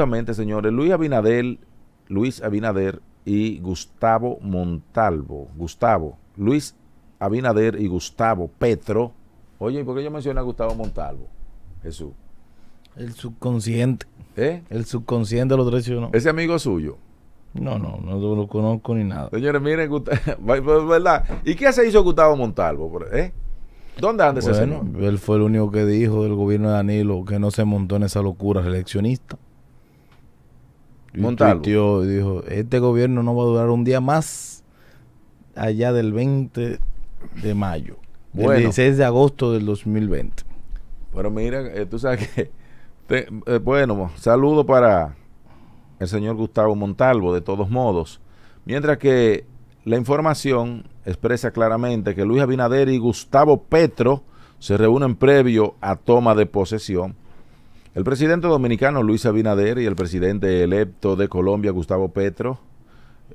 justamente, señores, Luis Abinader, Luis Abinader y Gustavo Montalvo. Gustavo, Luis Abinader y Gustavo Petro. Oye, por qué yo menciono a Gustavo Montalvo? Jesús. El subconsciente. ¿Eh? El subconsciente lo traicionó. ¿Ese amigo suyo? No, no, no lo conozco ni nada. Señores, miren, pues, pues, ¿verdad? ¿Y qué se hizo Gustavo Montalvo? ¿eh? ¿Dónde anda ese señor? Él fue el único que dijo del gobierno de Danilo que no se montó en esa locura reeleccionista. Montalvo. dijo, este gobierno no va a durar un día más allá del 20 de mayo. Bueno. 16 de agosto del 2020. Pero mira, eh, tú sabes que... Eh, bueno, saludo para el señor Gustavo Montalvo, de todos modos. Mientras que la información expresa claramente que Luis Abinader y Gustavo Petro se reúnen previo a toma de posesión el presidente dominicano Luis Abinader y el presidente electo de Colombia Gustavo Petro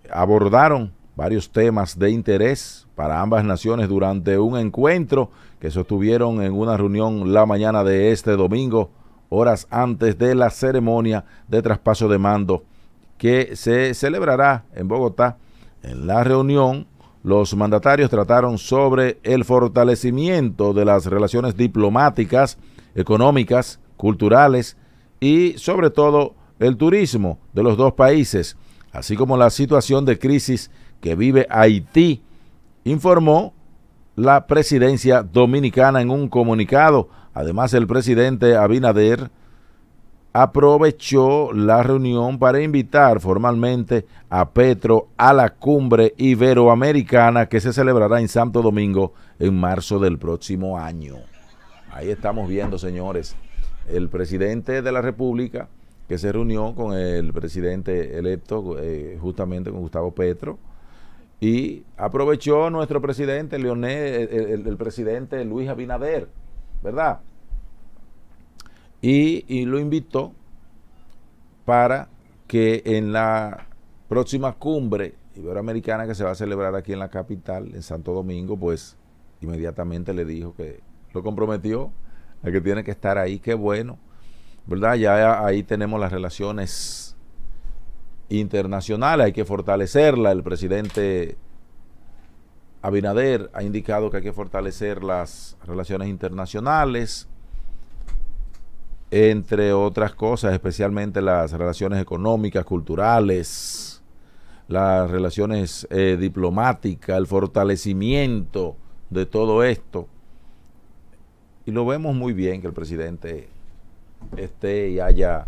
abordaron varios temas de interés para ambas naciones durante un encuentro que sostuvieron en una reunión la mañana de este domingo, horas antes de la ceremonia de traspaso de mando que se celebrará en Bogotá. En la reunión, los mandatarios trataron sobre el fortalecimiento de las relaciones diplomáticas, económicas culturales y sobre todo el turismo de los dos países, así como la situación de crisis que vive Haití, informó la presidencia dominicana en un comunicado. Además, el presidente Abinader aprovechó la reunión para invitar formalmente a Petro a la cumbre iberoamericana que se celebrará en Santo Domingo en marzo del próximo año. Ahí estamos viendo, señores, el presidente de la República, que se reunió con el presidente electo, eh, justamente con Gustavo Petro, y aprovechó nuestro presidente, Leonel, el, presidente Luis Abinader, ¿verdad? Y, y lo invitó para que en la próxima cumbre iberoamericana que se va a celebrar aquí en la capital, en Santo Domingo, pues inmediatamente le dijo que lo comprometió que tiene que estar ahí, qué bueno, ¿verdad? Ya ahí tenemos las relaciones internacionales, hay que fortalecerla, el presidente Abinader ha indicado que hay que fortalecer las relaciones internacionales, entre otras cosas, especialmente las relaciones económicas, culturales, las relaciones eh, diplomáticas, el fortalecimiento de todo esto y lo vemos muy bien que el presidente esté y haya,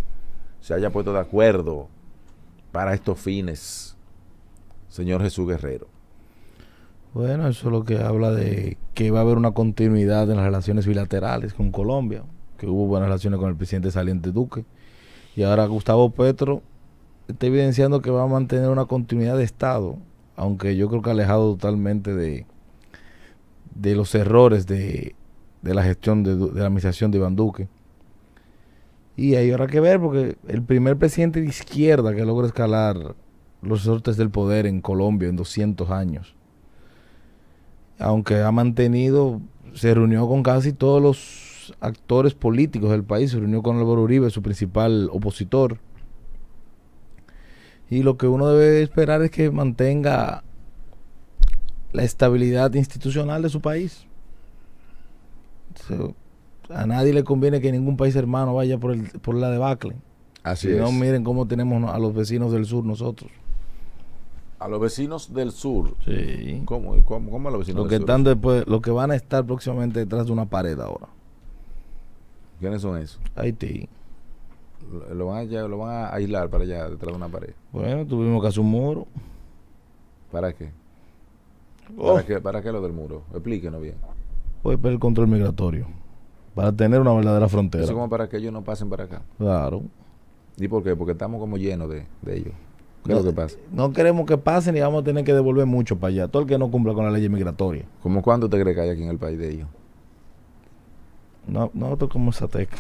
se haya puesto de acuerdo para estos fines, señor Jesús Guerrero. Bueno, eso es lo que habla de que va a haber una continuidad en las relaciones bilaterales con Colombia, que hubo buenas relaciones con el presidente saliente Duque, y ahora Gustavo Petro está evidenciando que va a mantener una continuidad de Estado, aunque yo creo que alejado totalmente de, de los errores de de la gestión de, la administración de Iván Duque. Y ahí habrá que ver, porque el primer presidente de izquierda que logra escalar los sortes del poder en Colombia en 200 años, aunque ha mantenido, se reunió con casi todos los actores políticos del país, se reunió con Álvaro Uribe, su principal opositor. Y lo que uno debe esperar es que mantenga la estabilidad institucional de su país a nadie le conviene que ningún país hermano vaya por, el, por la debacle. Así es. No miren cómo tenemos a los vecinos del sur nosotros. A los vecinos del sur. Sí. ¿Cómo, cómo, a los vecinos del que sur? Están después, los que van a estar próximamente detrás de una pared ahora. ¿Quiénes son esos? Haití. Lo, van a, lo van a aislar para allá, detrás de una pared. Bueno, tuvimos que hacer un muro. ¿Para qué? Oh. ¿Para qué, para qué lo del muro? Explíquenos bien es el control migratorio para tener una verdadera frontera. Eso como para que ellos no pasen para acá. Claro. ¿Y por qué? Porque estamos como llenos de, de ellos. ¿Qué es lo que pasa? No queremos que pasen y vamos a tener que devolver mucho para allá. Todo el que no cumpla con la ley migratoria. ¿Cómo cuánto te crees que hay aquí en el país de ellos? No, no como esa tecla.